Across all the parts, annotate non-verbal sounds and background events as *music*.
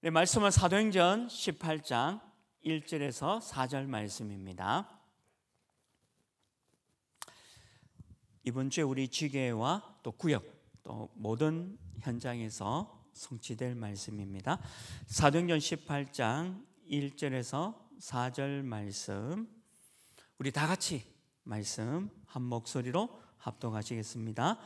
네, 말씀은 사도행전 18장 1절에서 4절 말씀입니다. 이번 주에 우리 지계와 또 구역 또 모든 현장에서 성취될 말씀입니다. 사도행전 18장 1절에서 4절 말씀 우리 다 같이 말씀 한 목소리로 합동하시겠습니다.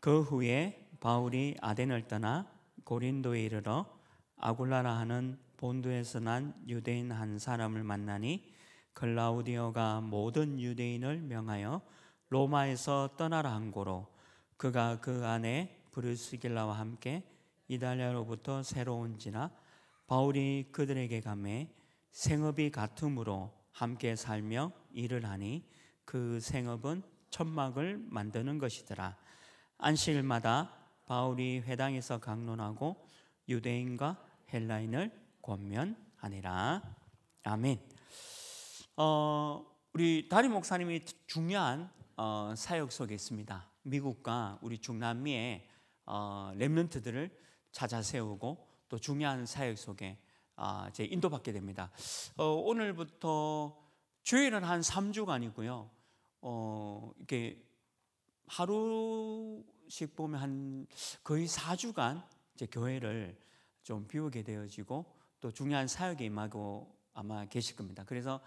그 후에 바울이 아덴을 떠나 고린도에 이르러 아굴라라 하는 본두에서 난 유대인 한 사람을 만나니 글라우디어가 모든 유대인을 명하여 로마에서 떠나라 한 고로 그가 그 안에 브루스길라와 함께 이달리아로부터 새로운 지나 바울이 그들에게 감해 생업이 같음으로 함께 살며 일을 하니 그 생업은 천막을 만드는 것이더라. 안식일마다 바울이 회당에서 강론하고 유대인과 헬라인을 권면하니라. 아멘. 어, 우리 다리 목사님이 중요한 어, 사역 속에 있습니다. 미국과 우리 중남미의 어, 런트들을 찾아 세우고 또 중요한 사역 속에 어, 아, 제 인도받게 됩니다. 어, 오늘부터 주일은 한 3주간이고요. 어, 이렇게 하루씩 보면 한 거의 4주간 이제 교회를 좀 비우게 되어지고 또 중요한 사역에 임하고 아마 계실 겁니다. 그래서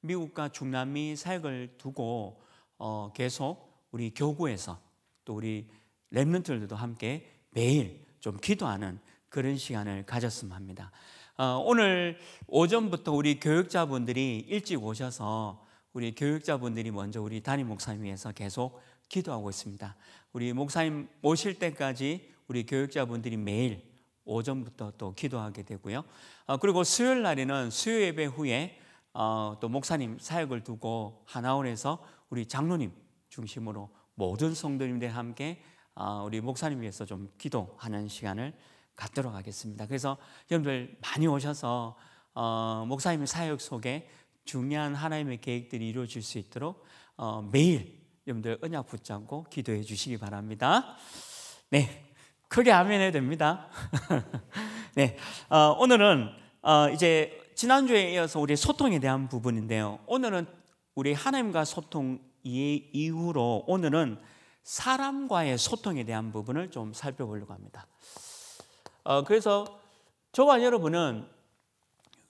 미국과 중남미 사역을 두고 어, 계속 우리 교구에서 또 우리 랩런트들도 함께 매일 좀 기도하는 그런 시간을 가졌으면 합니다. 어, 오늘 오전부터 우리 교육자분들이 일찍 오셔서 우리 교육자분들이 먼저 우리 담임 목사님 위해서 계속 기도하고 있습니다. 우리 목사님 오실 때까지 우리 교육자분들이 매일 오전부터 또 기도하게 되고요. 어, 그리고 수요일 날에는 수요 예배 후에 어, 또 목사님 사역을 두고 하나원에서 우리 장로님 중심으로 모든 성도님들 함께 어, 우리 목사님 위해서 좀 기도하는 시간을 갖도록 하겠습니다. 그래서 여러분들 많이 오셔서 목사님 사역 속에 중요한 하나님의 계획들이 이루어질 수 있도록 매일 여러분들 언약 붙잡고 기도해 주시기 바랍니다. 네, 크게 아멘 해도 됩니다. *laughs* 네, 어, 오늘은 어, 이제 지난주에 이어서 우리 소통에 대한 부분인데요. 오늘은 우리 하나님과 소통 이후로 오늘은 사람과의 소통에 대한 부분을 좀 살펴보려고 합니다. 어, 그래서 저와 여러분은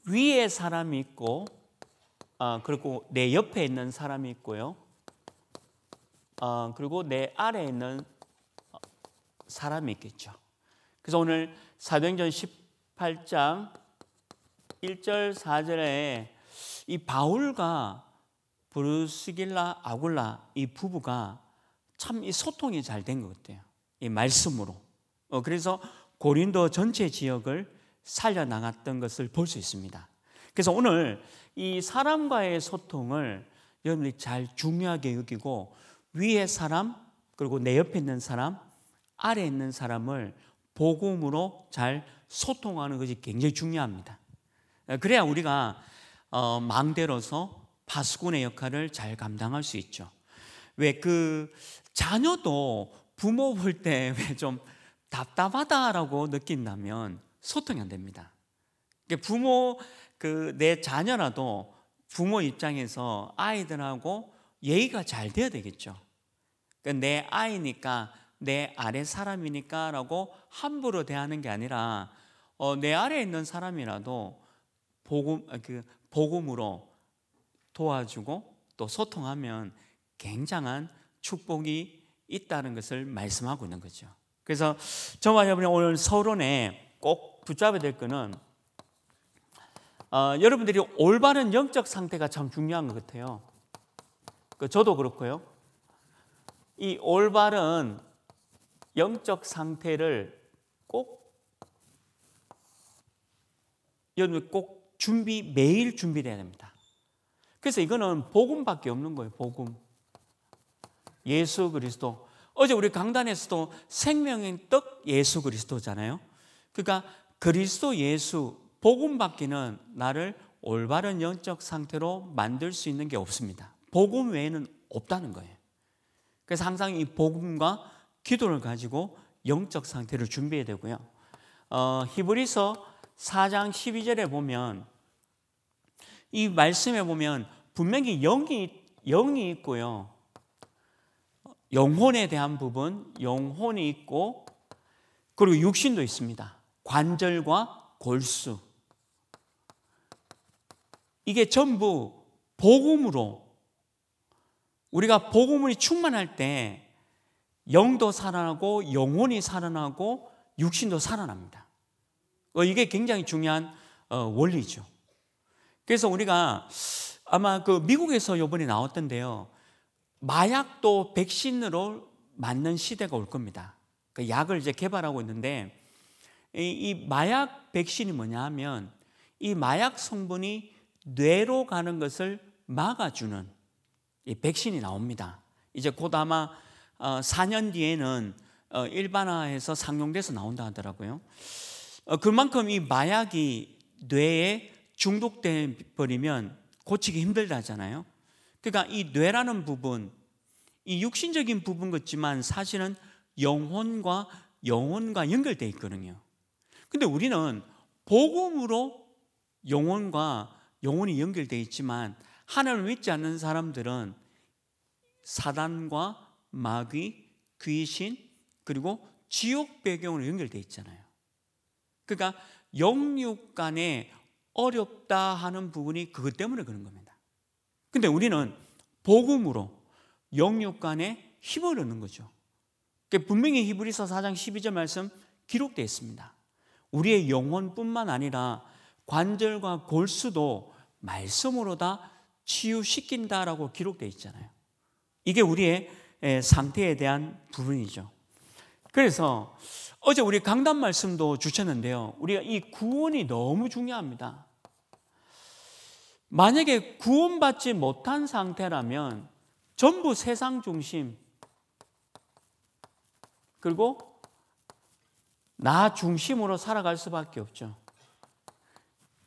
위에 사람이 있고 어, 그리고 내 옆에 있는 사람이 있고요. 어, 그리고 내 아래에 있는 사람이 있겠죠. 그래서 오늘 사도행전 18장 1절 4절에 이 바울과 브루스길라 아굴라 이 부부가 참 이 소통이 잘 된 것 같아요. 이 말씀으로. 어, 그래서 고린도 전체 지역을 살려나갔던 것을 볼 수 있습니다. 그래서 오늘 이 사람과의 소통을 여러분이잘 중요하게 여기고 위에 사람 그리고 내 옆에 있는 사람 아래 에 있는 사람을 복음으로 잘 소통하는 것이 굉장히 중요합니다. 예, 그래야 우리가 어, 대로서 파수꾼의 역할을 잘 감당할 수 있죠. 왜 그 자녀도 부모 볼때좀 *laughs* 답답하다라고 느낀다면 소통이 안 됩니다. 그러니까 부모 그 내 자녀라도 부모 입장에서 아이들하고 예의가 잘 돼야 되겠죠. 그러니까 내 아이니까 내 아래 사람이니까 라고 함부로 대하는 게 아니라 어, 내 아래에 있는 사람이라도 복음, 아, 그 복음으로 도와주고 또 소통하면 굉장한 축복이 있다는 것을 말씀하고 있는 거죠. 그래서 저와 여러분이 오늘 서론에 꼭 붙잡아야 될 것은 어, 여러분들이 올바른 영적 상태가 참 중요한 것 같아요. 그 저도 그렇고요. 이 올바른 영적 상태를 꼭 여러분 꼭 준비 매일 준비해야 됩니다. 그래서 이거는 복음밖에 없는 거예요. 복음. 예수 그리스도. 어제 우리 강단에서도 생명의 떡 예수 그리스도잖아요. 그러니까 그리스도 예수 복음밖에는 나를 올바른 영적 상태로 만들 수 있는 게 없습니다. 복음 외에는 없다는 거예요. 그래서 항상 이 복음과 기도를 가지고 영적 상태를 준비해야 되고요. 어, 히브리서 4장 12절에 보면 이 말씀에 보면 분명히 영이 영이 있고요. 영혼에 대한 부분, 영혼이 있고 그리고 육신도 있습니다. 관절과 골수. 이게 전부 복음으로 우리가 복음이 충만할 때 영도 살아나고 영혼이 살아나고 육신도 살아납니다. 어, 이게 굉장히 중요한 어, 원리죠. 그래서 우리가 아마 그 미국에서 요번에 나왔던데요. 마약도 백신으로 맞는 시대가 올 겁니다. 그 약을 이제 개발하고 있는데 이, 이 마약 백신이 뭐냐 하면 이 마약 성분이 뇌로 가는 것을 막아주는 이 백신이 나옵니다. 이제 곧 아마 4년 어, 뒤에는 어, 일반화해서 상용돼서 나온다 하더라고요. 어, 그만큼 이 마약이 뇌에 중독돼 버리면 고치기 힘들다잖아요. 그러니까 이 뇌라는 부분, 이 육신적인 부분 같지만 사실은 영혼과 영혼과 연결돼 있거든요. 근데 우리는 복음으로 영혼과 영혼이 연결돼 있지만 하나님을 믿지 않는 사람들은 사단과 마귀, 귀신, 그리고 지옥 배경으로 연결되어 있잖아요. 그러니까 영육 간에 어렵다 하는 부분이 그것 때문에 그런 겁니다. 근데 우리는 복음으로 영육 간에 힘을 얻는 거죠. 그러니까 분명히 히브리서 4장 12절 말씀 기록되어 있습니다. 우리의 영혼뿐만 아니라 관절과 골수도 말씀으로 다 치유시킨다라고 기록되어 있잖아요. 이게 우리의 예, 상태에 대한 부분이죠. 그래서 어제 우리 강단 말씀도 주셨는데요. 우리가 이 구원이 너무 중요합니다. 만약에 구원받지 못한 상태라면 전부 세상 중심, 그리고 나 중심으로 살아갈 수밖에 없죠.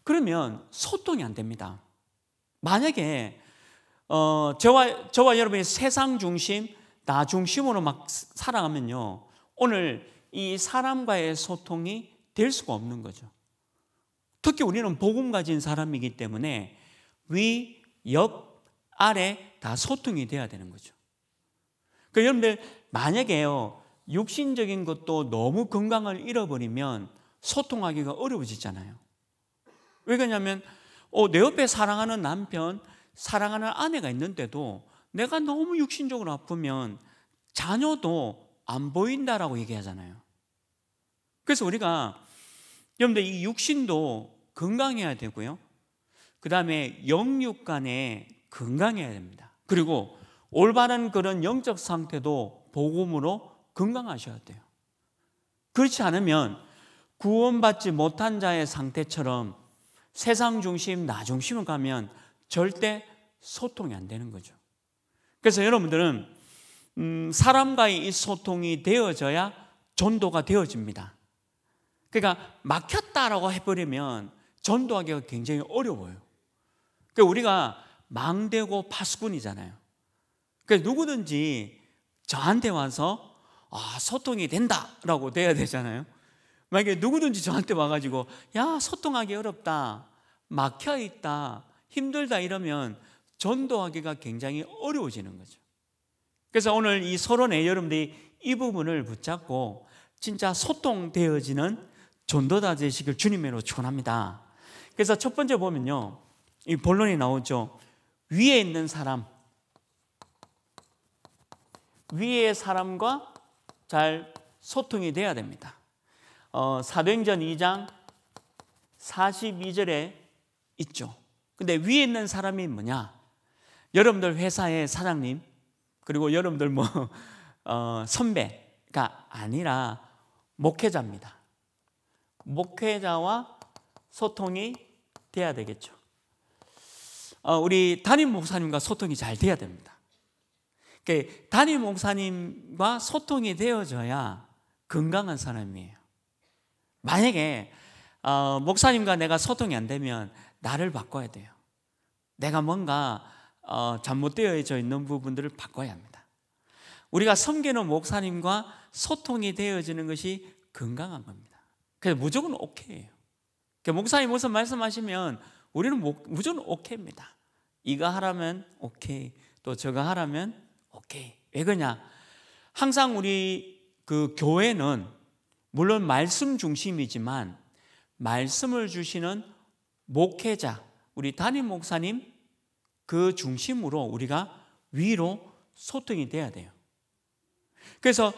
그러면 소통이 안 됩니다. 만약에 어, 저와, 저와 여러분이 세상 중심, 나중 심으로막 살아가면요. 오늘 이 사람과의 소통이 될 수가 없는 거죠. 특히 우리는 복음 가진 사람이기 때문에 위, 옆, 아래 다 소통이 돼야 되는 거죠. 그러니까 여러분들 만약에요. 육신적인 것도 너무 건강을 잃어버리면 소통하기가 어려워지잖아요. 왜 그러냐면 어, 내 옆에 사랑하는 남편, 사랑하는 아내가 있는데도 내가 너무 육신적으로 아프면 자녀도 안 보인다라고 얘기하잖아요. 그래서 우리가 여러분들 이 육신도 건강해야 되고요. 그 다음에 영육 간에 건강해야 됩니다. 그리고 올바른 그런 영적 상태도 복음으로 건강하셔야 돼요. 그렇지 않으면 구원받지 못한 자의 상태처럼 세상 중심, 나 중심을 가면 절대 소통이 안 되는 거죠. 그래서 여러분들은 음, 사람과의 소통이 되어져야 전도가 되어집니다. 그러니까 막혔다라고 해버리면 전도하기가 굉장히 어려워요. 그러니까 우리가 망대고 파수꾼이잖아요. 그러니까 누구든지 저한테 와서 아, 소통이 된다라고 돼야 되잖아요. 만약에 누구든지 저한테 와가지고 야 소통하기 어렵다, 막혀 있다, 힘들다 이러면 전도하기가 굉장히 어려워지는 거죠. 그래서 오늘 이 서론에 여러분들이 이 부분을 붙잡고 진짜 소통되어지는 전도자 되시길 주님으로 축원합니다. 그래서 첫 번째 보면요. 이 본론이 나오죠. 위에 있는 사람 위에 사람과 잘 소통이 돼야 됩니다. 어, 사도행전 2장 42절에 있죠. 근데 위에 있는 사람이 뭐냐? 여러분들 회사의 사장님 그리고 여러분들 뭐 *laughs* 어, 선배가 아니라 목회자입니다. 목회자와 소통이 돼야 되겠죠. 어, 우리 담임 목사님과 소통이 잘 돼야 됩니다. 그 담임 목사님과 소통이 되어져야 건강한 사람이에요. 만약에 어, 목사님과 내가 소통이 안 되면 나를 바꿔야 돼요. 내가 뭔가 어, 잘못되어져 있는 부분들을 바꿔야 합니다. 우리가 섬기는 목사님과 소통이 되어지는 것이 건강한 겁니다. 그래서 무조건 오케이예요. 그 목사님 무슨 말씀하시면 우리는 무조건 오케이입니다. 이거 하라면 오케이, 또 저거 하라면 오케이. 왜그냐 항상 우리 그 교회는 물론 말씀 중심이지만 말씀을 주시는 목회자, 우리 담임 목사님 그 중심으로 우리가 위로 소통이 돼야 돼요. 그래서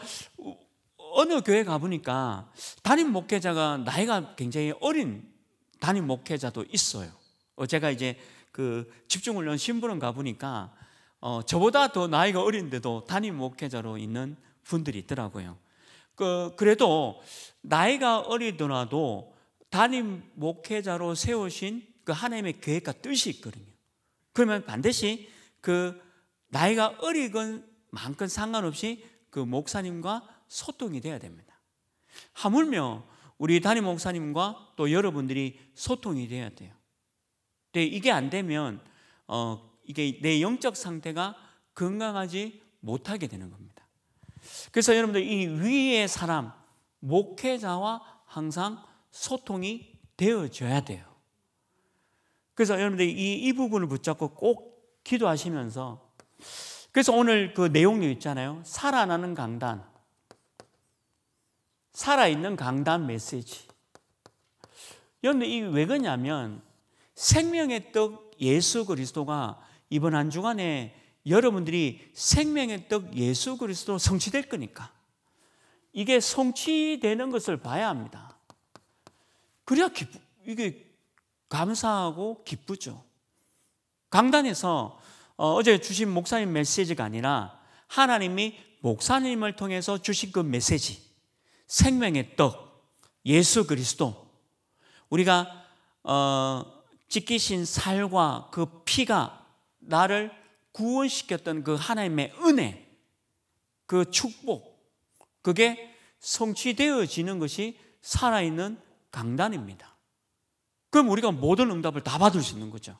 어느 교회 가보니까 담임 목회자가 나이가 굉장히 어린 담임 목회자도 있어요. 어, 제가 이제 그 집중훈련 신부름 가보니까 어, 저보다 더 나이가 어린데도 담임 목회자로 있는 분들이 있더라고요. 그, 그래도 나이가 어리더라도 담임 목회자로 세우신 그 하나님의 계획과 뜻이 있거든요. 그러면 반드시 그 나이가 어리건 많건 상관없이 그 목사님과 소통이 돼야 됩니다. 하물며 우리 담임 목사님과 또 여러분들이 소통이 돼야 돼요. 근데 이게 안 되면 어 이게 내 영적 상태가 건강하지 못하게 되는 겁니다. 그래서 여러분들 이 위의 사람 목회자와 항상 소통이 되어져야 돼요. 그래서 여러분들이 이, 부분을 붙잡고 꼭 기도하시면서 그래서 오늘 그 내용이 있잖아요. 살아나는 강단. 살아있는 강단 메시지. 여러분들 이왜 그러냐면 생명의 떡 예수 그리스도가 이번 한 주간에 여러분들이 생명의 떡 예수 그리스도 로 성취될 거니까 이게 성취되는 것을 봐야 합니다. 그래야 기쁘, 이게 감사하고 기쁘죠. 강단에서 어, 어제 주신 목사님 메시지가 아니라 하나님이 목사님을 통해서 주신 그 메시지, 생명의 떡, 예수 그리스도, 우리가 어, 지키신 살과 그 피가 나를 구원시켰던 그 하나님의 은혜, 그 축복, 그게 성취되어지는 것이 살아있는 강단입니다. 그럼 우리가 모든 응답을 다 받을 수 있는 거죠.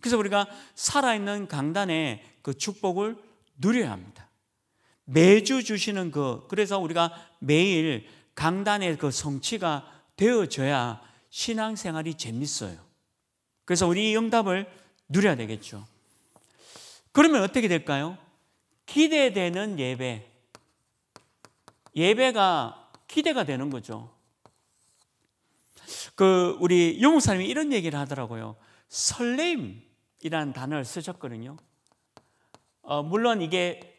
그래서 우리가 살아있는 강단의 그 축복을 누려야 합니다. 매주 주시는 그, 그래서 우리가 매일 강단의 그 성취가 되어져야 신앙생활이 재밌어요. 그래서 우리 이 응답을 누려야 되겠죠. 그러면 어떻게 될까요? 기대되는 예배. 예배가 기대가 되는 거죠. 그 우리 용우사님이 이런 얘기를 하더라고요. 설레임이라는 단어를 쓰셨거든요. 어, 물론 이게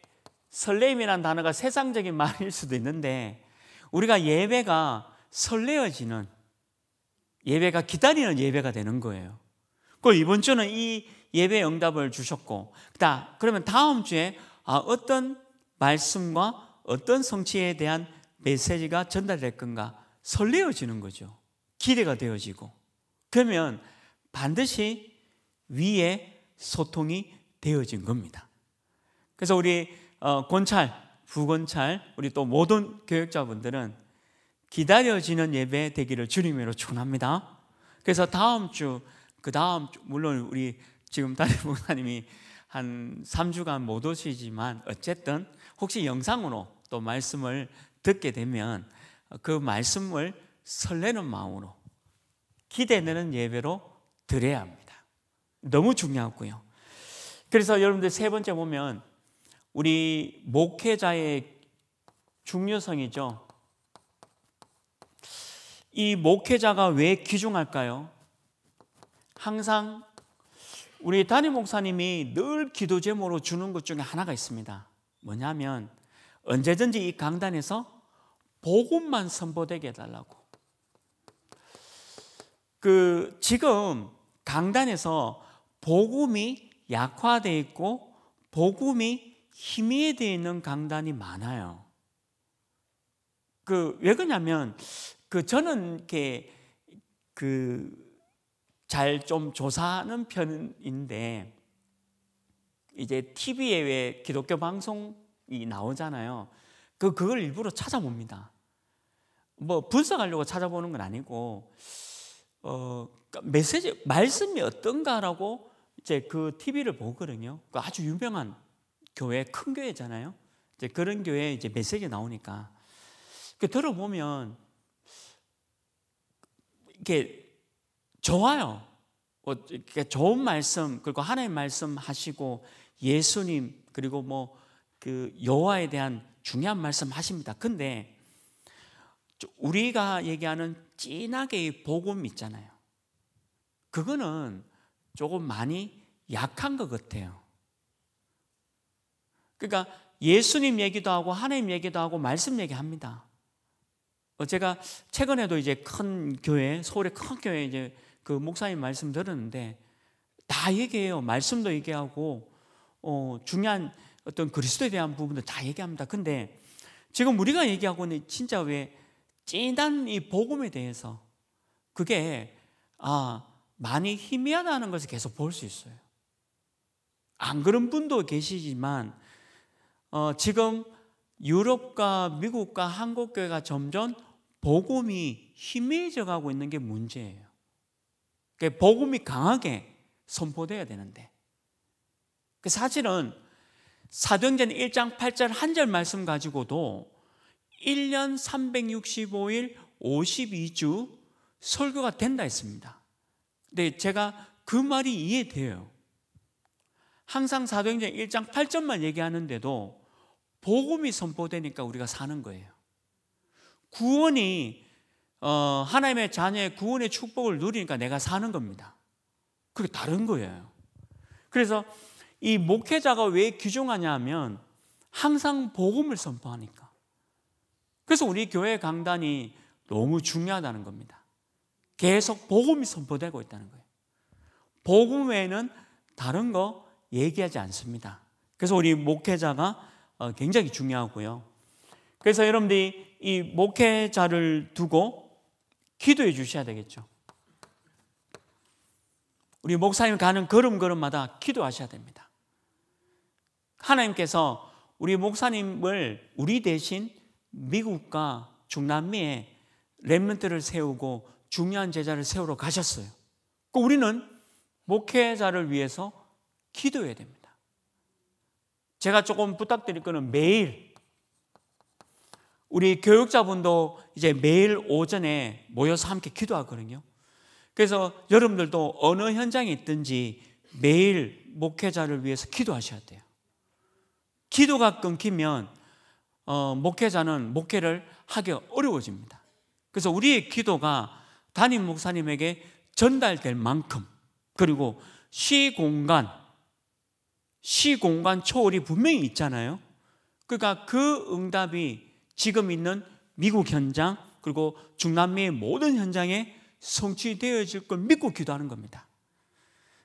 설레임이라는 단어가 세상적인 *laughs* 말일 수도 있는데 우리가 예배가 설레어지는 예배가 기다리는 예배가 되는 거예요. 그 이번 주는 이 예배 응답을 주셨고, 다 그러면 다음 주에 아, 어떤 말씀과 어떤 성취에 대한 메시지가 전달될 건가 설레어지는 거죠. 기대가 되어지고 그러면 반드시 위에 소통이 되어진 겁니다. 그래서 우리 어, 권찰, 부권찰, 우리 또 모든 교육자분들은 기다려지는 예배 되기를 주님으로 축원합니다. 그래서 다음 주, 그 다음 주, 물론 우리 지금 다른 목사님이 한 3주간 못 오시지만 어쨌든 혹시 영상으로 또 말씀을 듣게 되면 그 말씀을 설레는 마음으로 기대되는 예배로 드려야 합니다. 너무 중요하고요. 그래서 여러분들 세 번째 보면 우리 목회자의 중요성이죠. 이 목회자가 왜 귀중할까요? 항상 우리 담임 목사님이 늘 기도 제목으로 주는 것 중에 하나가 있습니다. 뭐냐면 언제든지 이 강단에서 복음만 선보되게 해달라고. 그 지금 강단에서 복음이 약화되어 있고 복음이 희미해되어 있는 강단이 많아요. 그 왜 그러냐면 그 저는 이렇게 그 잘 좀 조사하는 편인데 이제 TV에 왜 기독교 방송이 나오잖아요. 그 그걸 일부러 찾아봅니다. 뭐 분석하려고 찾아보는 건 아니고 어, 그러니까 메시지 말씀이 어떤가라고 이제 그 TV를 보거든요. 그 아주 유명한 교회, 큰 교회잖아요. 이제 그런 교회 이제 메시지 나오니까 들어보면 이게 좋아요. 뭐 이렇게 좋은 말씀 그리고 하나님 말씀 하시고 예수님 그리고 뭐 그 여호와에 대한 중요한 말씀 하십니다. 근데 우리가 얘기하는 진하게 복음 있잖아요. 그거는 조금 많이 약한 것 같아요. 그러니까 예수님 얘기도 하고 하나님 얘기도 하고 말씀 얘기합니다. 어, 제가 최근에도 이제 큰 교회 서울의 큰 교회 이제 그 목사님 말씀 들었는데 다 얘기해요. 말씀도 얘기하고 어, 중요한 어떤 그리스도에 대한 부분도 다 얘기합니다. 근데 지금 우리가 얘기하고 는 진짜 왜 진한 이 복음에 대해서 그게 아 많이 희미하다는 것을 계속 볼 수 있어요. 안 그런 분도 계시지만 어, 지금 유럽과 미국과 한국 교회가 점점 복음이 희미해져 가고 있는 게 문제예요. 그러니까 복음이 강하게 선포돼야 되는데 그 사실은 사도행전 1장 8절 한 절 말씀 가지고도 1년 365일 52주 설교가 된다 했습니다. 근 네, 제가 그 말이 이해돼요. 항상 사도행전 1장 8절만 얘기하는데도 복음이 선포되니까 우리가 사는 거예요. 구원이 어, 하나님의 자녀의 구원의 축복을 누리니까 내가 사는 겁니다. 그게 다른 거예요. 그래서 이 목회자가 왜 귀중하냐 하면 항상 복음을 선포하니까. 그래서 우리 교회 강단이 너무 중요하다는 겁니다. 계속 복음이 선포되고 있다는 거예요. 복음 외에는 다른 거 얘기하지 않습니다. 그래서 우리 목회자가 어, 굉장히 중요하고요. 그래서 여러분들이 이 목회자를 두고 기도해 주셔야 되겠죠. 우리 목사님 가는 걸음걸음마다 기도하셔야 됩니다. 하나님께서 우리 목사님을 우리 대신 미국과 중남미에 렘몬트를 세우고 중요한 제자를 세우러 가셨어요. 그 우리는 목회자를 위해서 기도해야 됩니다. 제가 조금 부탁드릴 거는 매일 우리 교육자분도 이제 매일 오전에 모여서 함께 기도하거든요. 그래서 여러분들도 어느 현장에 있든지 매일 목회자를 위해서 기도하셔야 돼요. 기도가 끊기면 어, 목회자는 목회를 하기 어려워집니다. 그래서 우리의 기도가 담임 목사님에게 전달될 만큼 그리고 시공간 시공간 초월이 분명히 있잖아요. 그러니까 그 응답이 지금 있는 미국 현장 그리고 중남미의 모든 현장에 성취되어질 걸 믿고 기도하는 겁니다.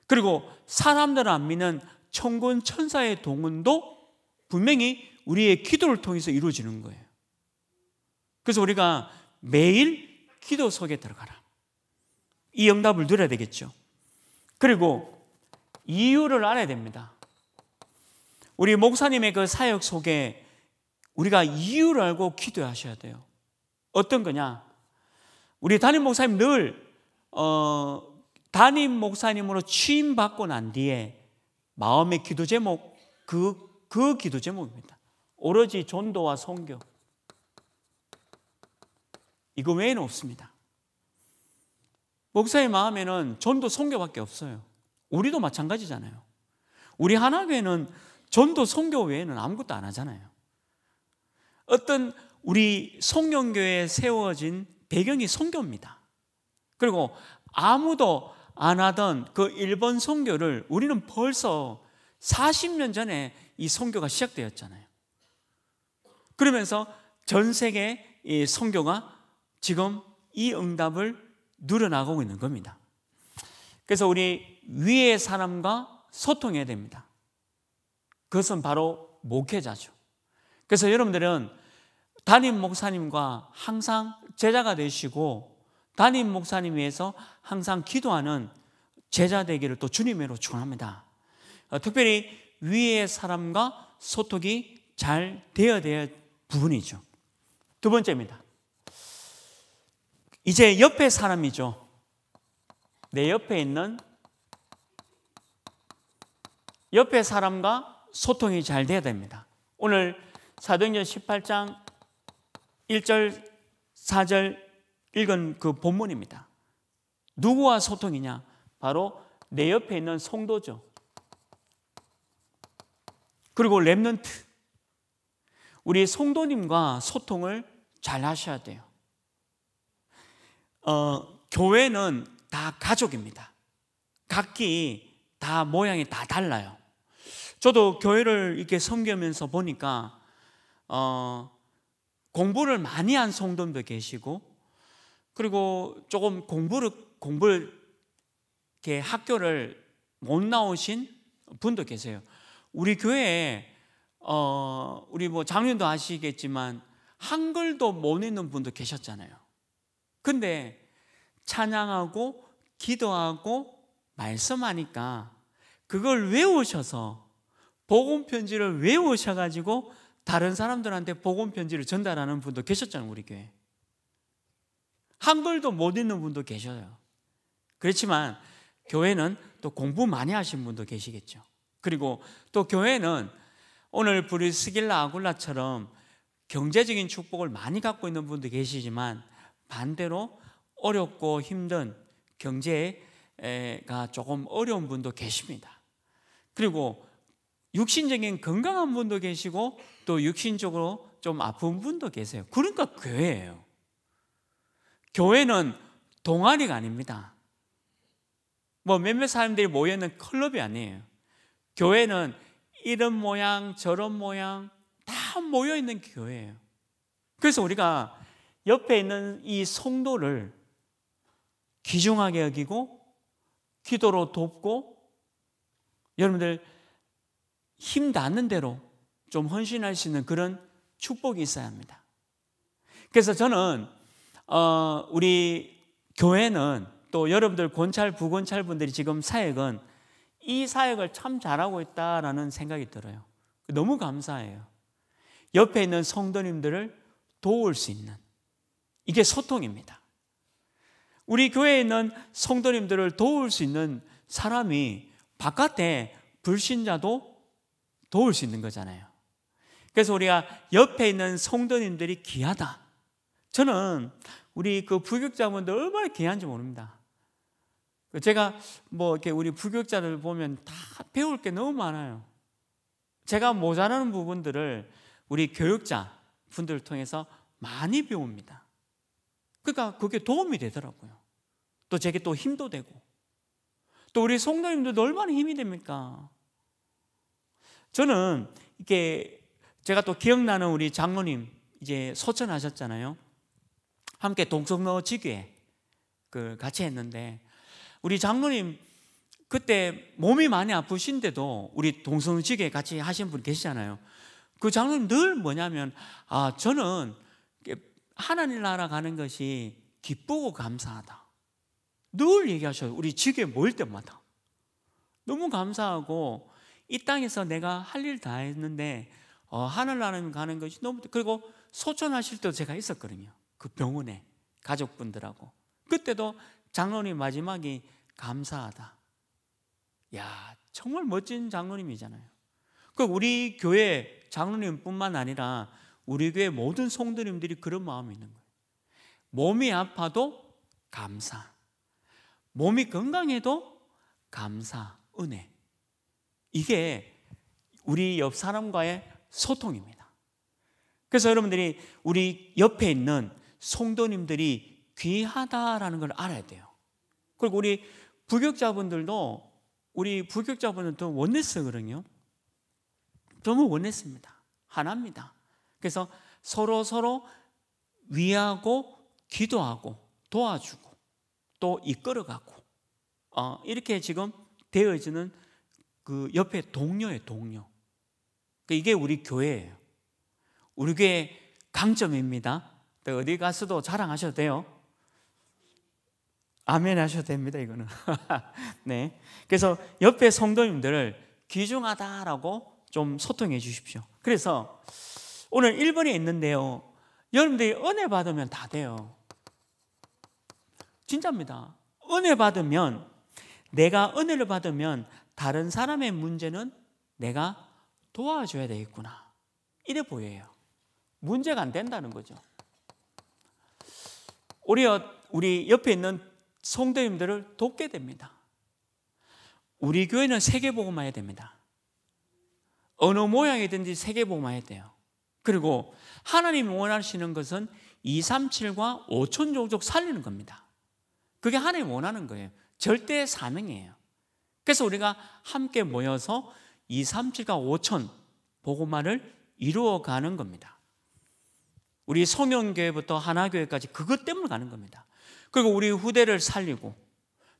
그리고 사람들 안 믿는 천군 천사의 동원도 분명히 우리의 기도를 통해서 이루어지는 거예요. 그래서 우리가 매일 기도 속에 들어가라. 이 응답을 누려야 되겠죠. 그리고 이유를 알아야 됩니다. 우리 목사님의 그 사역 속에 우리가 이유를 알고 기도하셔야 돼요. 어떤 거냐? 우리 담임 목사님 늘, 어, 담임 목사님으로 취임받고 난 뒤에 마음의 기도 제목, 그, 그 기도 제목입니다. 오로지 존도와 성교 이거 외에는 없습니다. 목사의 마음에는 전도 성교밖에 없어요. 우리도 마찬가지잖아요. 우리 하나교회는 전도 성교 외에는 아무것도 안 하잖아요. 어떤 우리 성경교회에 세워진 배경이 성교입니다. 그리고 아무도 안 하던 그 일본 성교를 우리는 벌써 40년 전에 이 성교가 시작되었잖아요. 그러면서 전 세계 이 선교가 지금 이 응답을 누려나가고 있는 겁니다. 그래서 우리 위의 사람과 소통해야 됩니다. 그것은 바로 목회자죠. 그래서 여러분들은 담임 목사님과 항상 제자가 되시고 담임 목사님 위해서 항상 기도하는 제자 되기를 또 주님으로 축원합니다. 어, 특별히 위의 사람과 소통이 잘 되어야 부분이죠. 두 번째입니다. 이제 옆에 사람이죠. 내 옆에 있는 옆에 사람과 소통이 잘 돼야 됩니다. 오늘 사도행전 18장 1절 4절 읽은 그 본문입니다. 누구와 소통이냐? 바로 내 옆에 있는 성도죠. 그리고 렘넌트 우리 성도님과 소통을 잘 하셔야 돼요. 어, 교회는 다 가족입니다. 각기 다 모양이 다 달라요. 저도 교회를 이렇게 섬기면서 보니까 어, 공부를 많이 한성도도 계시고 그리고 조금 공부를 공부를 이렇게 학교를 못 나오신 분도 계세요. 우리 교회에 어, 우리 뭐 장님도 아시겠지만 한글도 못 읽는 분도 계셨잖아요. 근데 찬양하고 기도하고 말씀하니까 그걸 외우셔서 복음 편지를 외우셔 가지고 다른 사람들한테 복음 편지를 전달하는 분도 계셨잖아요, 우리 교회. 한글도 못 읽는 분도 계셔요. 그렇지만 교회는 또 공부 많이 하신 분도 계시겠죠. 그리고 또 교회는 오늘 브리스길라 아굴라처럼 경제적인 축복을 많이 갖고 있는 분도 계시지만 반대로 어렵고 힘든 경제가 조금 어려운 분도 계십니다. 그리고 육신적인 건강한 분도 계시고 또 육신적으로 좀 아픈 분도 계세요. 그러니까 교회예요. 교회는 동아리가 아닙니다. 뭐 몇몇 사람들이 모여있는 클럽이 아니에요. 교회는 이런 모양 저런 모양 다 모여 있는 교회예요. 그래서 우리가 옆에 있는 이 성도를 귀중하게 여기고 기도로 돕고 여러분들 힘 닿는 대로 좀 헌신할 수 있는 그런 축복이 있어야 합니다. 그래서 저는 어, 우리 교회는 또 여러분들 권찰 부권찰 분들이 지금 사역은 이 사역을 참 잘하고 있다라는 생각이 들어요. 너무 감사해요. 옆에 있는 성도님들을 도울 수 있는 이게 소통입니다. 우리 교회에 있는 성도님들을 도울 수 있는 사람이 바깥에 불신자도 도울 수 있는 거잖아요. 그래서 우리가 옆에 있는 성도님들이 귀하다. 저는 우리 그 부격자분들 얼마나 귀한지 모릅니다. 그 제가 뭐 이렇게 우리 부교육자들 보면 다 배울 게 너무 많아요. 제가 모자라는 부분들을 우리 교육자 분들을 통해서 많이 배웁니다. 그러니까 그게 도움이 되더라고요. 또 제게 또 힘도 되고 또 우리 성도님들도 얼마나 힘이 됩니까? 저는 이게 제가 또 기억나는 우리 장로님 이제 소천하셨잖아요. 함께 동성로 지교에 그 같이 했는데 우리 장로님 그때 몸이 많이 아프신데도 우리 동성직에 같이 하신 분 계시잖아요. 그 장로님 늘 뭐냐면 아 저는 하나님 나라 가는 것이 기쁘고 감사하다. 늘 얘기하셔요. 우리 직에 모일 때마다 너무 감사하고 이 땅에서 내가 할 일 다 했는데 어, 하늘나라 가는 것이 너무 그리고 소천하실 때 제가 있었거든요. 그 병원에 가족분들하고 그때도 장로님 마지막이 감사하다. 야, 정말 멋진 장로님이잖아요. 그 우리 교회 장로님뿐만 아니라 우리 교회 모든 성도님들이 그런 마음이 있는 거예요. 몸이 아파도 감사. 몸이 건강해도 감사, 은혜. 이게 우리 옆 사람과의 소통입니다. 그래서 여러분들이 우리 옆에 있는 성도님들이 귀하다라는 걸 알아야 돼요. 그리고 우리 부격자분들도 우리 부격자분들도 원네스거든요. 너무 원했습니다. 하나입니다. 그래서 서로 서로 위하고 기도하고 도와주고 또 이끌어가고 어, 이렇게 지금 되어지는 그 옆에 동료의 동료. 그러니까 이게 우리 교회예요. 우리 교회 강점입니다. 어디 가서도 자랑하셔도 돼요. 아멘 하셔도 됩니다, 이거는. *laughs* 네. 그래서 옆에 성도님들을 귀중하다라고 좀 소통해 주십시오. 그래서 오늘 1번에 있는데요. 여러분들이 은혜 받으면 다 돼요. 진짜입니다. 은혜 받으면 내가 은혜를 받으면 다른 사람의 문제는 내가 도와줘야 되겠구나. 이래 보여요. 문제가 안 된다는 거죠. 오히 우리 옆에 있는 성도님들을 돕게 됩니다. 우리 교회는 세계복음화 해야 됩니다. 어느 모양이든지 세계복음화 해야 돼요. 그리고 하나님이 원하시는 것은 237과 5천 종족 살리는 겁니다. 그게 하나님 원하는 거예요. 절대 사명이에요. 그래서 우리가 함께 모여서 237과 5천 복음화를 이루어가는 겁니다. 우리 성형교회부터 하나교회까지 그것 때문에 가는 겁니다. 그리고 우리 후대를 살리고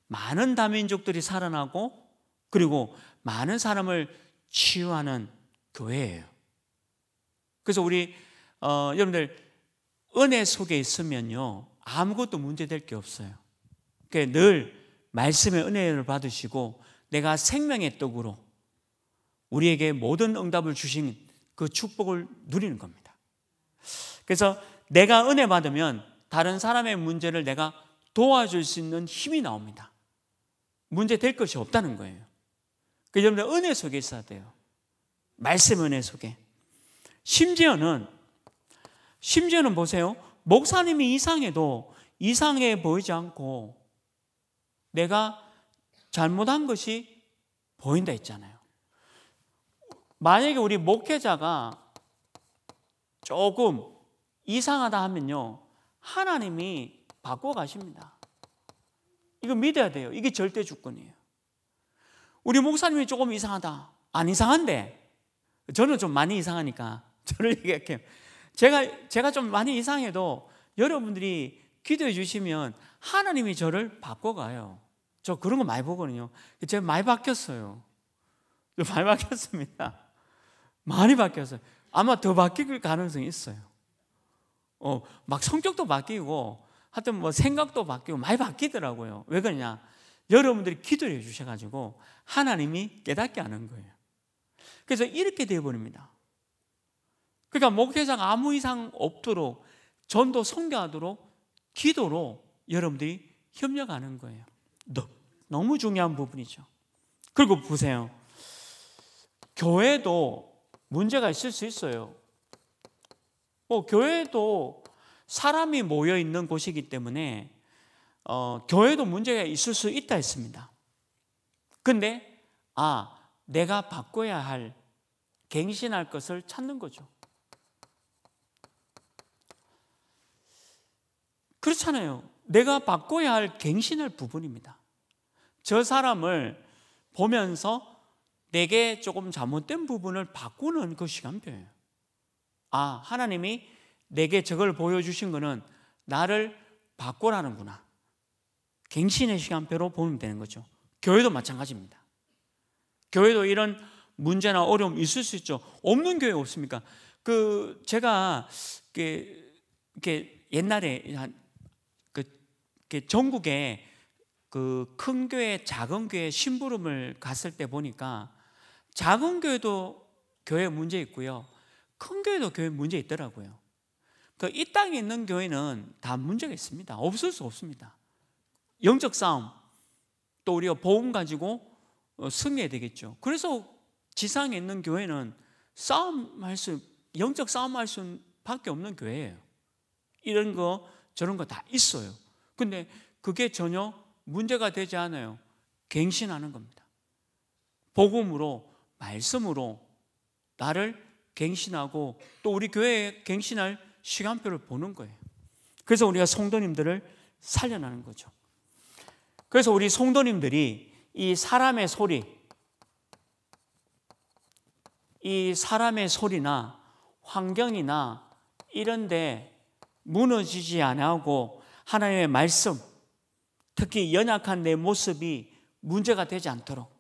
많은 다민족들이 살아나고 그리고 많은 사람을 치유하는 교회예요. 그래서 우리 어, 여러분들 은혜 속에 있으면요 아무것도 문제될 게 없어요. 늘 말씀의 은혜를 받으시고 내가 생명의 떡으로 우리에게 모든 응답을 주신 그 축복을 누리는 겁니다. 그래서 내가 은혜 받으면 다른 사람의 문제를 내가 도와줄 수 있는 힘이 나옵니다. 문제 될 것이 없다는 거예요. 그여러 은혜 속에 있어야 돼요. 말씀 은혜 속에. 심지어는 심지어는 보세요. 목사님이 이상해도 이상해 보이지 않고 내가 잘못한 것이 보인다 했잖아요. 만약에 우리 목회자가 조금 이상하다 하면요. 하나님이 바꿔 가십니다. 이거 믿어야 돼요. 이게 절대 주권이에요. 우리 목사님이 조금 이상하다. 안 이상한데 저는 좀 많이 이상하니까 *laughs* 저를 얘기할게요. 제가 제가 좀 많이 이상해도 여러분들이 기도해 주시면 하나님이 저를 바꿔 가요. 저 그런 거 많이 보거든요. 제가 많이 바뀌었어요. 많이 바뀌었습니다. 많이 바뀌었어요. 아마 더 바뀔 가능성이 있어요. 어, 막 성격도 바뀌고 하여튼 뭐 생각도 바뀌고 많이 바뀌더라고요. 왜 그러냐? 여러분들이 기도 해주셔가지고 하나님이 깨닫게 하는 거예요. 그래서 이렇게 되어버립니다. 그러니까 목회자가 아무 이상 없도록 전도 성교하도록 기도로 여러분들이 협력하는 거예요. 너무 중요한 부분이죠. 그리고 보세요. 교회도 문제가 있을 수 있어요. 뭐 교회도 사람이 모여 있는 곳이기 때문에 어, 교회도 문제가 있을 수 있다 했습니다. 근데 아 내가 바꿔야 할 갱신할 것을 찾는 거죠. 그렇잖아요. 내가 바꿔야 할 갱신할 부분입니다. 저 사람을 보면서 내게 조금 잘못된 부분을 바꾸는 그 시간표예요. 아, 하나님이 내게 저걸 보여주신 거는 나를 바꾸라는구나. 갱신의 시간표로 보면 되는 거죠. 교회도 마찬가지입니다. 교회도 이런 문제나 어려움 있을 수 있죠. 없는 교회 없습니까? 그 제가 이렇게 옛날에 한그 전국에 그 큰 교회, 작은 교회 심부름을 갔을 때 보니까 작은 교회도 교회 문제 있고요. 큰 교회도 교회 문제 있더라고요. 그 이 땅에 있는 교회는 다 문제가 있습니다. 없을 수 없습니다. 영적 싸움, 또 우리가 보험 가지고 어, 승리해야 되겠죠. 그래서 지상에 있는 교회는 싸움할 수, 영적 싸움할 수밖에 없는 교회예요. 이런 거, 저런 거 다 있어요. 근데 그게 전혀 문제가 되지 않아요. 갱신하는 겁니다. 복음으로, 말씀으로 나를 갱신하고 또 우리 교회에 갱신할 시간표를 보는 거예요. 그래서 우리가 성도님들을 살려나는 거죠. 그래서 우리 성도님들이 이 사람의 소리, 이 사람의 소리나 환경이나 이런데 무너지지 않고 하나님의 말씀, 특히 연약한 내 모습이 문제가 되지 않도록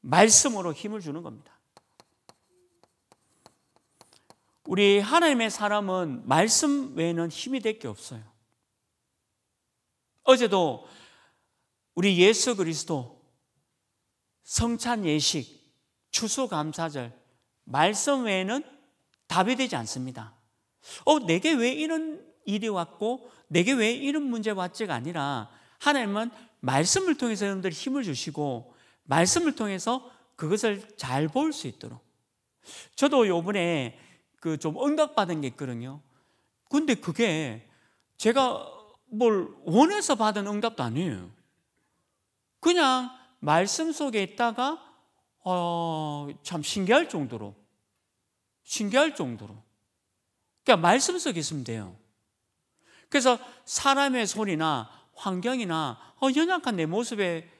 말씀으로 힘을 주는 겁니다. 우리 하나님의 사람은 말씀 외에는 힘이 될 게 없어요. 어제도 우리 예수 그리스도 성찬 예식, 추수 감사절, 말씀 외에는 답이 되지 않습니다. 어, 내게 왜 이런 일이 왔고, 내게 왜 이런 문제 왔지가 아니라, 하나님은 말씀을 통해서 여러분들 힘을 주시고, 말씀을 통해서 그것을 잘 볼 수 있도록. 저도 요번에 그좀 응답받은 게 있거든요. 근데 그게 제가 뭘 원해서 받은 응답도 아니에요. 그냥 말씀 속에 있다가 어, 참 신기할 정도로 신기할 정도로 그러니까 말씀 속에 있으면 돼요. 그래서 사람의 손이나 환경이나 어, 연약한 내 모습에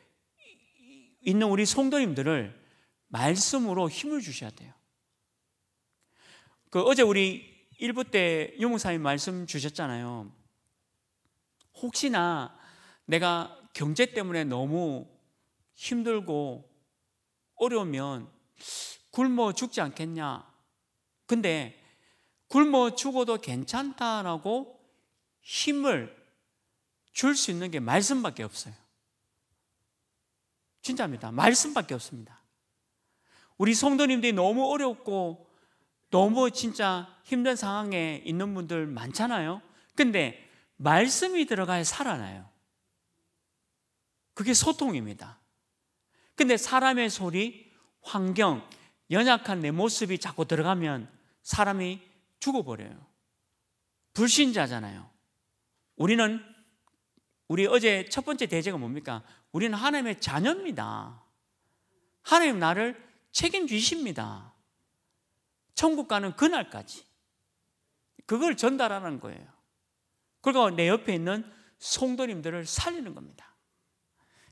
있는 우리 성도님들을 말씀으로 힘을 주셔야 돼요. 그 어제 우리 1부 때 유목사님 말씀 주셨잖아요. 혹시나 내가 경제 때문에 너무 힘들고 어려우면 굶어 죽지 않겠냐. 근데 굶어 죽어도 괜찮다라고 힘을 줄 수 있는 게 말씀밖에 없어요. 진짜입니다. 말씀밖에 없습니다. 우리 성도님들이 너무 어렵고 너무 진짜 힘든 상황에 있는 분들 많잖아요. 근데 말씀이 들어가야 살아나요. 그게 소통입니다. 근데 사람의 소리, 환경, 연약한 내 모습이 자꾸 들어가면 사람이 죽어버려요. 불신자잖아요. 우리는 우리 어제 첫 번째 대제가 뭡니까? 우리는 하나님의 자녀입니다. 하나님 나를 책임지십니다. 천국 가는 그날까지 그걸 전달하는 거예요. 그리고 내 옆에 있는 송도님들을 살리는 겁니다.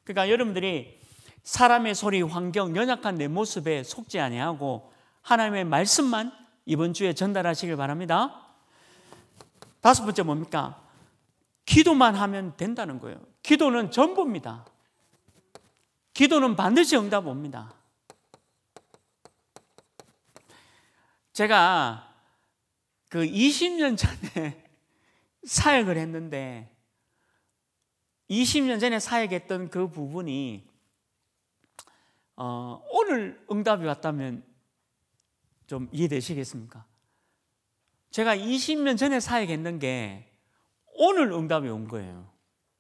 그러니까 여러분들이 사람의 소리, 환경, 연약한 내 모습에 속지 아니하고 하나님의 말씀만 이번 주에 전달하시길 바랍니다. 다섯 번째 뭡니까? 기도만 하면 된다는 거예요. 기도는 전부입니다. 기도는 반드시 응답 옵니다. 제가 그 20년 전에 *laughs* 사역을 했는데 20년 전에 사역했던 그 부분이 어, 오늘 응답이 왔다면 좀 이해되시겠습니까? 제가 20년 전에 사역했는 게 오늘 응답이 온 거예요.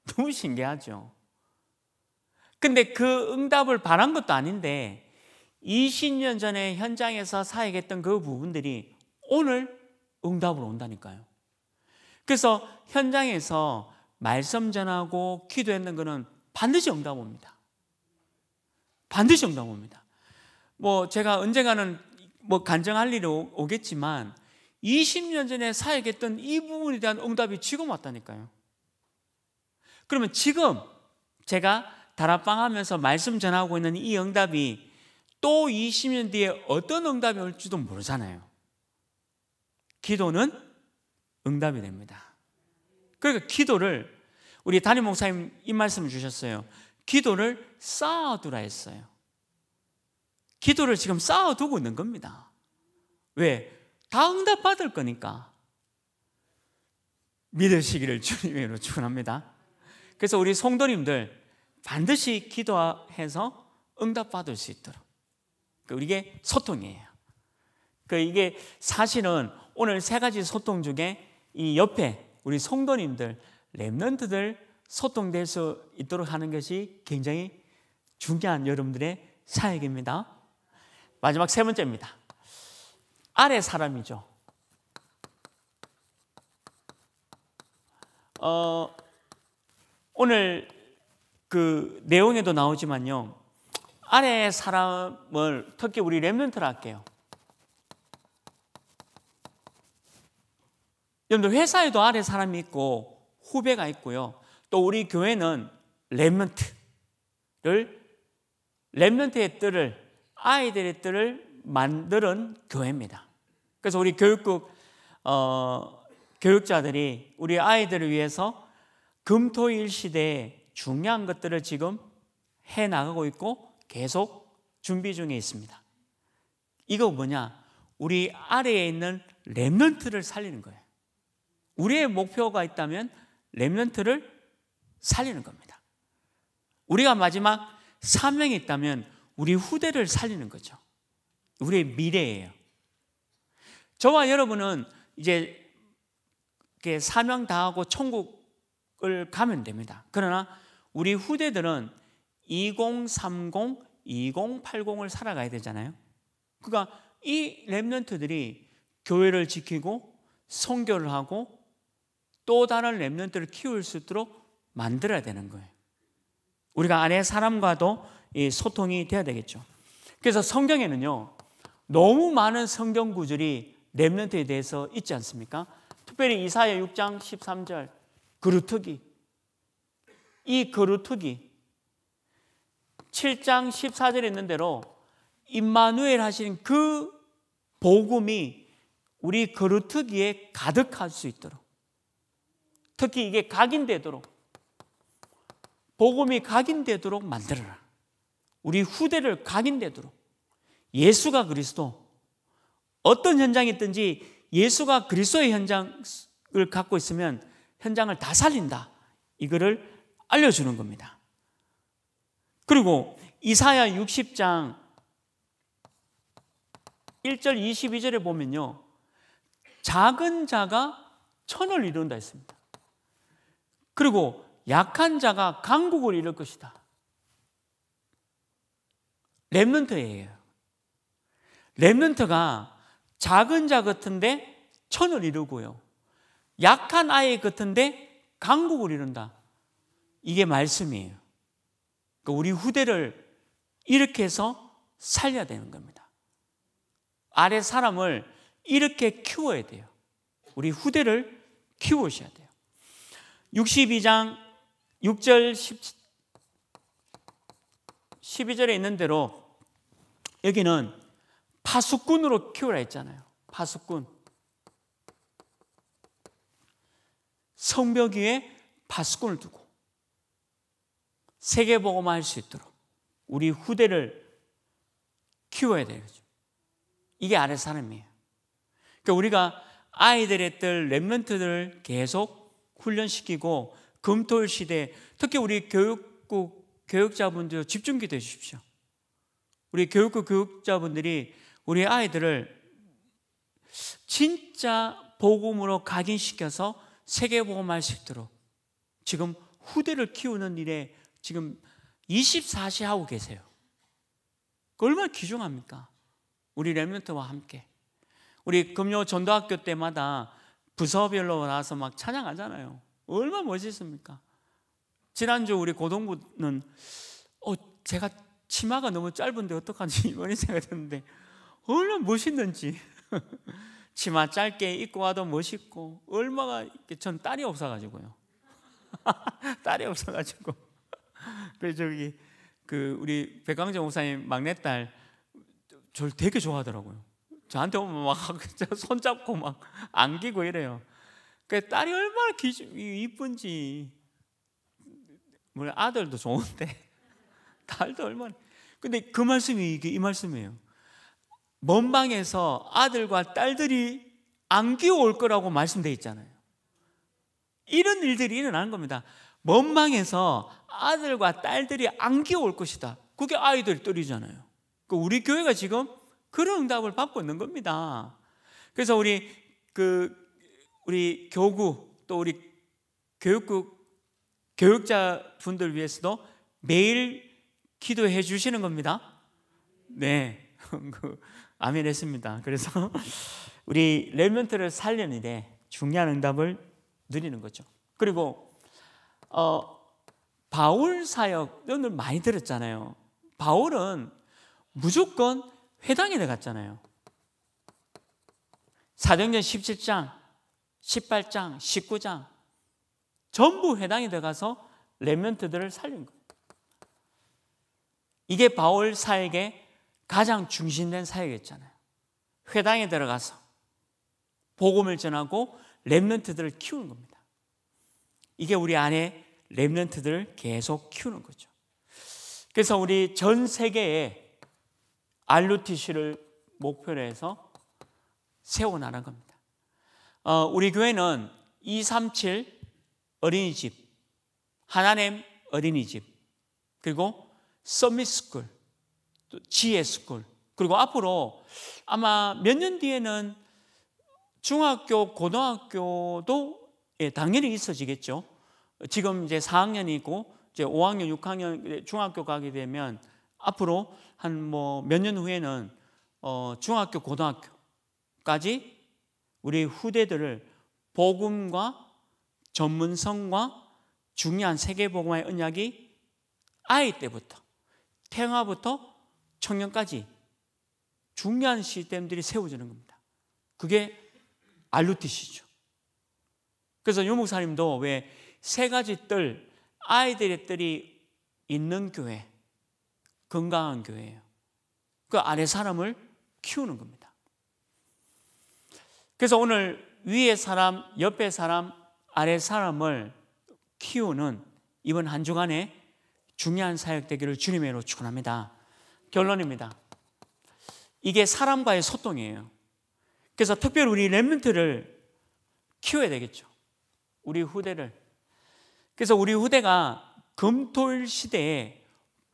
너무 신기하죠? 근데 그 응답을 바란 것도 아닌데 20년 전에 현장에서 사역했던 그 부분들이 오늘 응답으로 온다니까요. 그래서 현장에서 말씀 전하고 기도했는 거는 반드시 응답 옵니다. 반드시 응답 옵니다. 뭐 제가 언젠가는 뭐 간증할 일이 오겠지만 20년 전에 사역했던 이 부분에 대한 응답이 지금 왔다니까요. 그러면 지금 제가 다락방 하면서 말씀 전하고 있는 이 응답이 또 20년 뒤에 어떤 응답이 올지도 모르잖아요. 기도는 응답이 됩니다. 그러니까 기도를 우리 담임 목사님 이 말씀 주셨어요. 기도를 쌓아두라 했어요. 기도를 지금 쌓아두고 있는 겁니다. 왜? 다 응답받을 거니까. 믿으시기를 주님으로 축원합니다. 그래서 우리 성도님들 반드시 기도해서 응답받을 수 있도록 그러니까 이게 소통이에요. 그 이게 사실은 오늘 세 가지 소통 중에 이 옆에 우리 성도님들, 랩런트들 소통될 수 있도록 하는 것이 굉장히 중요한 여러분들의 사역입니다. 마지막 세 번째입니다. 아래 사람이죠. 어, 오늘 그 내용에도 나오지만요. 아래 사람을 특히 우리 랩런트를 할게요. 여러분들 회사에도 아래 사람이 있고 후배가 있고요. 또 우리 교회는 랩런트를 랩런트의 뜰을 아이들의 뜰을 만드는 교회입니다. 그래서 우리 교육국 어, 교육자들이 우리 아이들을 위해서 금토일 시대에 중요한 것들을 지금 해 나가고 있고 계속 준비 중에 있습니다. 이거 뭐냐? 우리 아래에 있는 렘넌트를 살리는 거예요. 우리의 목표가 있다면 렘넌트를 살리는 겁니다. 우리가 마지막 사명이 있다면 우리 후대를 살리는 거죠. 우리의 미래예요. 저와 여러분은 이제 사명 당하고 천국을 가면 됩니다. 그러나 우리 후대들은 2030, 2080을 살아가야 되잖아요. 그러니까 이 랩런트들이 교회를 지키고 성교를 하고 또 다른 랩런트를 키울 수 있도록 만들어야 되는 거예요. 우리가 안에 사람과도 소통이 돼야 되겠죠. 그래서 성경에는요. 너무 많은 성경 구절이 랩런트에 대해서 있지 않습니까? 특별히 이사야 6장 13절 그루터기 이 그루터기 7장 14절에 있는 대로 임마누엘 하신 그 복음이 우리 그루트기에 가득할 수 있도록 특히 이게 각인되도록 복음이 각인되도록 만들어라. 우리 후대를 각인되도록 예수가 그리스도 어떤 현장이 있든지 예수가 그리스도의 현장을 갖고 있으면 현장을 다 살린다. 이거를 알려주는 겁니다. 그리고 이사야 60장 1절 22절에 보면요. 작은 자가 천을 이룬다 했습니다. 그리고 약한 자가 강국을 이룰 것이다. 랩런트예요. 랩런트가 작은 자 같은데 천을 이루고요. 약한 아이 같은데 강국을 이룬다. 이게 말씀이에요. 그러니까 우리 후대를 이렇게 해서 살려야 되는 겁니다. 아래 사람을 이렇게 키워야 돼요. 우리 후대를 키우셔야 돼요. 62장 6절 10, 12절에 있는 대로 여기는 파수꾼으로 키우라 했잖아요. 파수꾼. 성벽 위에 파수꾼을 두고 세계보고만 할수 있도록 우리 후대를 키워야 되죠. 이게 아래 사람이에요. 그러니까 우리가 아이들의 뜰 랩런트들을 계속 훈련시키고 검토일 시대 특히 우리 교육국 교육자분들 집중 기도해 주십시오. 우리 교육국 교육자분들이 우리 아이들을 진짜 복음으로 각인시켜서 세계복음할 수 있도록 지금 후대를 키우는 일에 지금 24시 하고 계세요. 그 얼마나 귀중합니까? 우리 렘넌트와 함께. 우리 금요 전도학교 때마다 부서별로 나와서 막 찬양하잖아요. 얼마나 멋있습니까? 지난주 우리 고등부는 어, 제가 치마가 너무 짧은데 어떡하지? *laughs* 이런 생각이 드는데 얼마나 멋있는지 *laughs* 치마 짧게 입고 와도 멋있고 얼마나 전 딸이 없어가지고요 *laughs* 딸이 없어가지고 *laughs* 그래서 저기 그 우리 백광정 목사님 막내딸 저를 되게 좋아하더라고요. 저한테 오면 막 *laughs* 손잡고 막 안기고 이래요. 그 딸이 얼마나 기준 이쁜지. 이 물론 아들도 좋은데 *laughs* 딸도 얼마나. 근데 그 말씀이 이게 이 말씀이에요. 먼 방에서 아들과 딸들이 안기올 거라고 말씀돼 있잖아요. 이런 일들이 일어나는 겁니다. 원망해서 아들과 딸들이 안겨올 것이다. 그게 아이들 뜰이잖아요. 그 우리 교회가 지금 그런 응답을 받고 있는 겁니다. 그래서 우리 그 우리 교구 또 우리 교육국 교육자 분들 위해서도 매일 기도해 주시는 겁니다. 네, *laughs* 그 아멘 했습니다. 그래서 *laughs* 우리 레멘트를 살려는 데 중요한 응답을 누리는 거죠. 그리고 어, 바울 사역을 많이 들었잖아요. 바울은 무조건 회당에 들어갔잖아요. 사도전 17장, 18장, 19장 전부 회당에 들어가서 레멘트들을 살린 거예요. 이게 바울 사역의 가장 중심된 사역이었잖아요. 회당에 들어가서 복음을 전하고 렘넌트들을 키우는 겁니다. 이게 우리 안에 렘넌트들을 계속 키우는 거죠. 그래서 우리 전 세계에 알루티 c 를 목표로 해서 세워나는 겁니다. 어, 우리 교회는 237 어린이집, 하나님 어린이집, 그리고 서밋스쿨, 지혜스쿨, 그리고 앞으로 아마 몇 년 뒤에는 중학교, 고등학교도 예, 당연히 있어지겠죠. 지금 이제 4학년이고 이제 5학년, 6학년 중학교 가게 되면 앞으로 한 뭐 몇 년 후에는 어 중학교, 고등학교까지 우리 후대들을 복음과 전문성과 중요한 세계 복음화의 언약이 아이 때부터 태영아부터 청년까지 중요한 시스템들이 세워지는 겁니다. 그게 알루티시죠. 그래서 요목사님도왜 세 가지 뜰, 아이들의 뜰이 있는 교회, 건강한 교회예요. 그 아래 사람을 키우는 겁니다. 그래서 오늘 위에 사람, 옆에 사람, 아래 사람을 키우는 이번 한주간에 중요한 사역 되기를 주님의로 축원합니다. 결론입니다. 이게 사람과의 소통이에요. 그래서 특별히 우리 렘멘트를 키워야 되겠죠. 우리 후대를 그래서 우리 후대가 금토일 시대에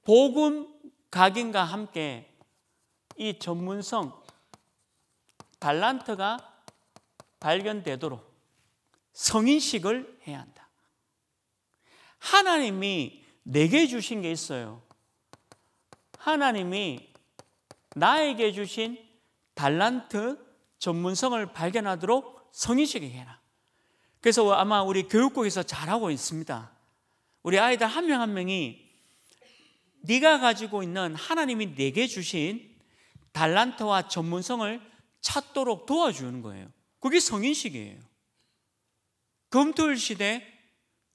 복음 각인과 함께 이 전문성 달란트가 발견되도록 성인식을 해야 한다. 하나님이 내게 주신 게 있어요. 하나님이 나에게 주신 달란트 전문성을 발견하도록 성인식을 해라. 그래서 아마 우리 교육국에서 잘하고 있습니다. 우리 아이들 한 명한 한 명이 네가 가지고 있는 하나님이 내게 주신 달란트와 전문성을 찾도록 도와주는 거예요. 그게 성인식이에요. 검토일 시대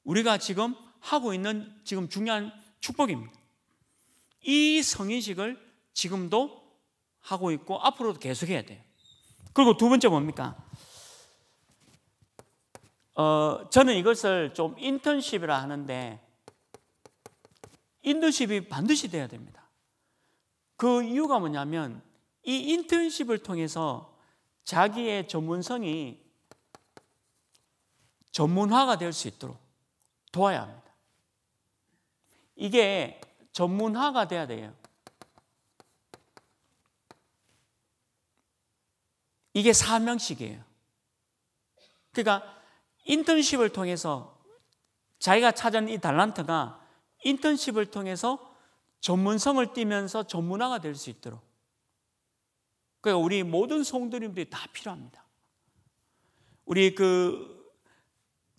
우리가 지금 하고 있는 지금 중요한 축복입니다. 이 성인식을 지금도 하고 있고 앞으로도 계속해야 돼요. 그리고 두 번째 뭡니까? 어, 저는 이것을 좀 인턴십이라 하는데 인턴십이 반드시 돼야 됩니다. 그 이유가 뭐냐면 이 인턴십을 통해서 자기의 전문성이 전문화가 될 수 있도록 도와야 합니다. 이게 전문화가 돼야 돼요. 이게 사명식이에요. 그러니까 인턴십을 통해서 자기가 찾은 이 달란트가 인턴십을 통해서 전문성을 띠면서 전문화가 될 수 있도록 그러니까 우리 모든 성도님들이다 필요합니다. 우리 그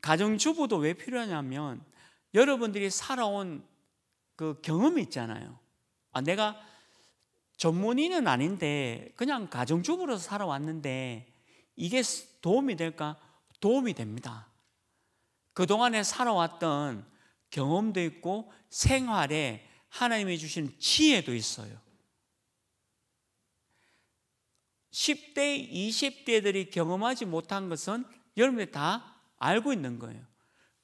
가정주부도 왜 필요하냐면 여러분들이 살아온 그 경험이 있잖아요. 아, 내가 전문인은 아닌데 그냥 가정주부로서 살아왔는데 이게 도움이 될까? 도움이 됩니다. 그동안에 살아왔던 경험도 있고 생활에 하나님이 주신 지혜도 있어요. 10대, 20대들이 경험하지 못한 것은 여러분이 다 알고 있는 거예요.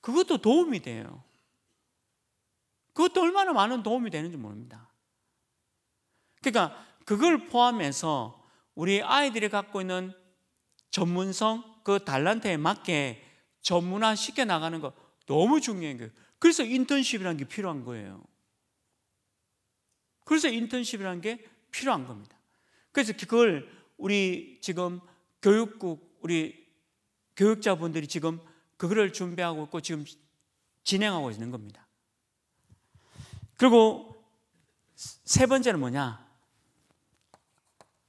그것도 도움이 돼요. 그것도 얼마나 많은 도움이 되는지 모릅니다. 그러니까 그걸 포함해서 우리 아이들이 갖고 있는 전문성, 그 달란트에 맞게 전문화 시켜 나가는 거 너무 중요한 거예요. 그래서 인턴십이라는 게 필요한 거예요. 그래서 인턴십이라는 게 필요한 겁니다. 그래서 그걸 우리 지금 교육국 우리 교육자분들이 지금 그거를 준비하고 있고 지금 진행하고 있는 겁니다. 그리고 세 번째는 뭐냐?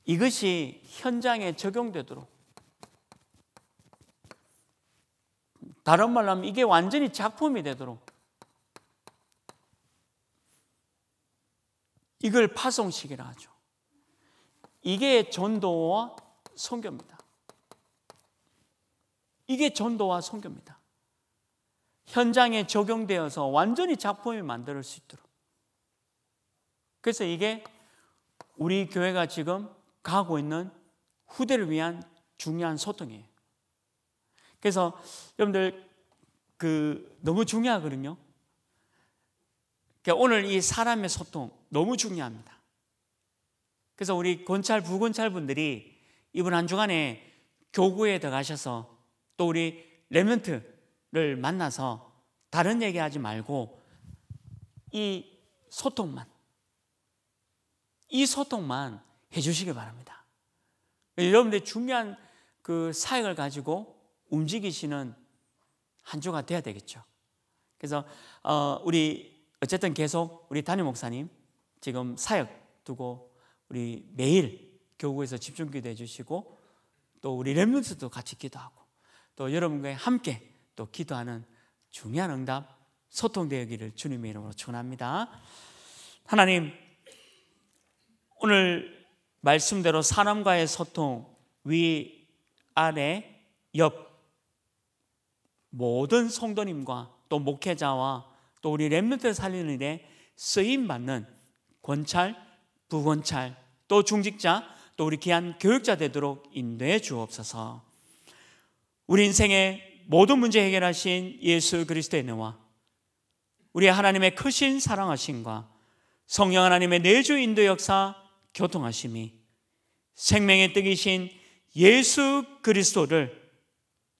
이것이 현장에 적용되도록 다른 말로 하면 이게 완전히 작품이 되도록 이걸 파송식이라 하죠. 이게 전도와 성교입니다. 이게 전도와 성교입니다. 현장에 적용되어서 완전히 작품이 만들 수 있도록. 그래서 이게 우리 교회가 지금 가고 있는 후대를 위한 중요한 소통이에요. 그래서 여러분들 그 너무 중요하거든요. 그러니까 오늘 이 사람의 소통 너무 중요합니다. 그래서 우리 권찰 부권찰 분들이 이번 한 주간에 교구에 들어가셔서 또 우리 레멘트를 만나서 다른 얘기하지 말고 이 소통만 이 소통만 해주시기 바랍니다. 여러분들 중요한 그 사역을 가지고 움직이시는 한 주가 돼야 되겠죠. 그래서 어, 우리 어쨌든 계속 우리 담임 목사님 지금 사역 두고 우리 매일 교구에서 집중 기도해 주시고 또 우리 렘넌트도 같이 기도하고 또 여러분과 함께 또 기도하는 중요한 응답 소통되기를 주님의 이름으로 축원합니다. 하나님 오늘 말씀대로 사람과의 소통 위 아래 옆 모든 성도님과 또 목회자와 또 우리 렘몬트를 살리는 일에 쓰임 받는 권찰, 부권찰, 또 중직자, 또 우리 귀한 교육자 되도록 인도해 주옵소서. 우리 인생의 모든 문제 해결하신 예수 그리스도의 은혜와 우리 하나님의 크신 사랑하심과 성령 하나님의 내주 인도 역사 교통하심이 생명의 뜨이신 예수 그리스도를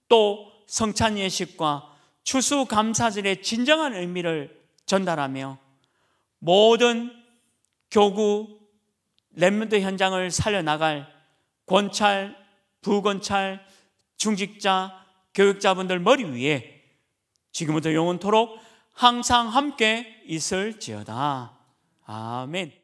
또 성찬 예식과 추수 감사절의 진정한 의미를 전달하며 모든 교구 렘몬드 현장을 살려나갈 권찰, 부권찰, 중직자, 교육자분들 머리 위에 지금부터 영원토록 항상 함께 있을지어다. 아멘.